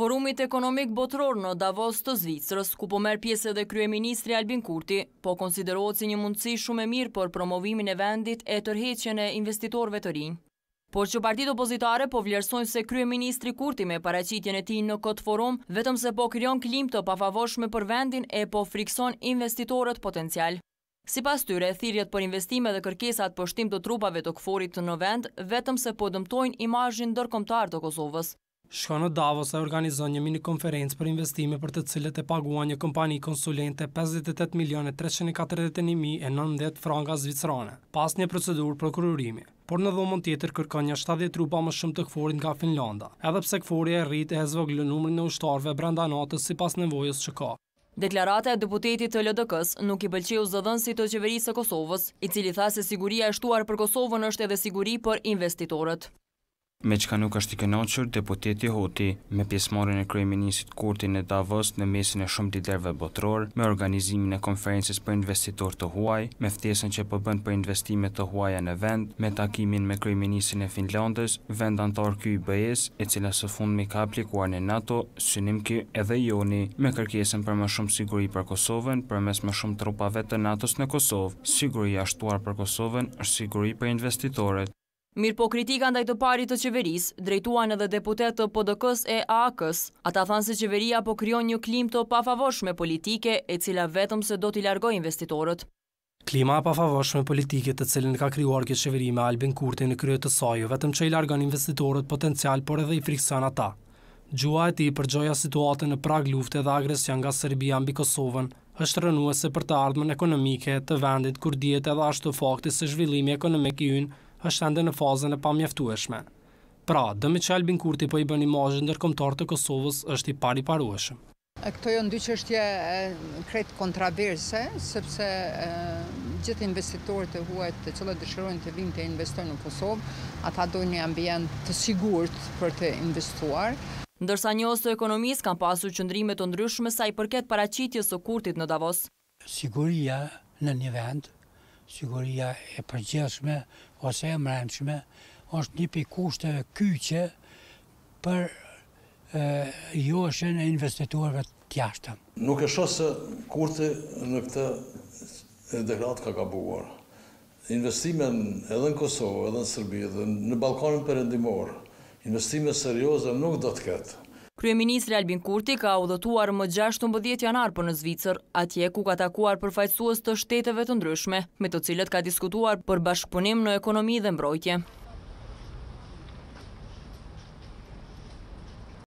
Forumit ekonomik botror në Davos të Zvicrës, ku po merë pjesë dhe krye ministri Albin Kurti, po konsiderohet si një mundësi shumë e mirë për promovimin e vendit e tërheqen e investitorve të rinjë. Por që partit opozitare po vlerësojnë se krye ministri Kurti me paracitjen e ti në këtë forum, vetëm se po kryon klim të pafavoshme për vendin e po frikson investitorët potencial. Si pas tyre, thirjet për investime dhe kërkesat për shtim të trupave të këforit në vend, vetëm se po dëmtojnë imajin dërkomtar të Kosovës. Shko në Davos e organizon një mini konferencë për investime për të cilët e pagua një kompani konsulente 58.341.090 franga zvicrone, pas një procedur prokurorimi. Por në dhomën tjetër kërkon një 70 rupa më shumë të këforin nga Finlanda, edhe pse këforja e rritë e hezvoglë numërin në ushtarve brenda natës si pas nevojës që ka. Deklarate e deputetit të LDK-s nuk i bëlqe u zëdhën si të qeverisë e Kosovës, i cili tha se siguria e shtuar për Kosovën është edhe siguri për investitorët me qka nuk është i kënoqër deputeti Hoti me pjesmarin e krejiminisit kurtin e Davos në mesin e shumë liderve botror, me organizimin e konferences për investitor të huaj, me ftesën që përbën po për investimet të huaja në vend, me takimin me kreminisin e Finlandës, vend antar kjo i bëjes, e cila së fund me ka aplikuar në NATO, synim kjo edhe joni, me kërkesën për më shumë siguri për Kosovën, për mes më shumë trupave të NATO-s në Kosovë, siguri ashtuar për Kosovën është siguri për investitorët. Mirë po kritika ndaj të parit të qeveris, drejtuan edhe deputet të podëkës e aak ata thanë se qeveria po kryon një klim të pafavoshme politike e cila vetëm se do t'i largoj investitorët. Klima e pafavoshme politike të cilin ka kryuar kje qeveri me Albin Kurti në kryet të sojë, vetëm që i largon investitorët potencial, por edhe i friksan ata. Gjua e ti përgjoja situate në prag lufte dhe agresja nga Serbia mbi Kosovën, është rënuese për të ardhmen ekonomike të vendit, kur djetë edhe ashtu fakti se zhvillimi ekonomik i unë është ende në fazën e pamjeftueshme. Pra, dëmi që Albin Kurti po i bën imazhin ndërkombëtar të Kosovës është i pariparueshëm. Këto janë dy çështje krejt kontraverse, sepse gjithë investitorët e huaj të cilët dëshirojnë të vinë të investojnë në Kosovë, ata dojnë një ambient të sigurt për të investuar. Ndërsa një osë të ekonomisë kanë pasur qëndrimet të ndryshme sa i përket paracitjes së kurtit në Davos. Siguria në një vend siguria e përgjithshme ose e mrendshme është një pikë kushteve për joshën e investitorëve të jashtëm. Nuk e shoh se kurthi në këtë deklaratë ka gabuar. Investimet edhe në Kosovë, edhe në Serbi, edhe në Ballkanin Perëndimor, investime serioze nuk do të ketë. Kryeministri Albin Kurti ka udhëtuar më 16 janar për në Zvicër, atje ku ka takuar për të shteteve të ndryshme, me të cilët ka diskutuar për bashkëpunim në ekonomi dhe mbrojtje.